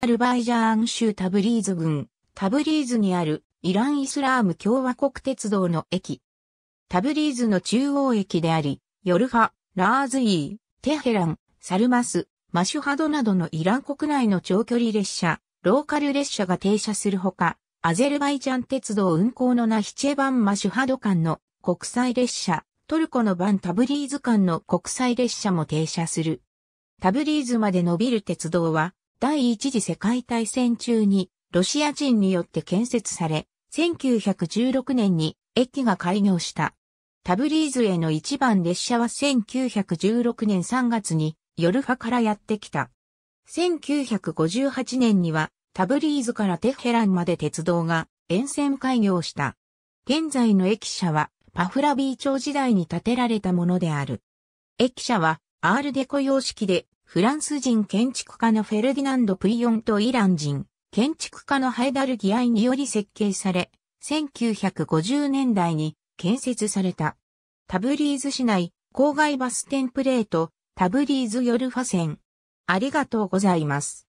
アルバイジャーン州タブリーズ郡、タブリーズにあるイラン・イスラーム共和国鉄道の駅。タブリーズの中央駅であり、ヨルファ、ラーズイー、テヘラン、サルマス、マシュハドなどのイラン国内の長距離列車、ローカル列車が停車するほか、アゼルバイジャン鉄道運行のナヒチェバン・マシュハド間の国際列車、トルコのバン・タブリーズ間の国際列車も停車する。タブリーズまで伸びる鉄道は、第一次世界大戦中にロシア人によって建設され、1916年に駅が開業した。タブリーズへの一番列車は1916年3月にヨルファからやってきた。1958年にはタブリーズからテヘランまで鉄道が沿線開業した。現在の駅舎はパフラビー町時代に建てられたものである。駅舎はアールデコ様式でフランス人建築家のフェルディナンド・プイヨンとイラン人、建築家のハイダル・ギアイにより設計され、1950年代に建設された。タブリーズ市内、郊外バステンプレート、タブリーズヨルファ線。ありがとうございます。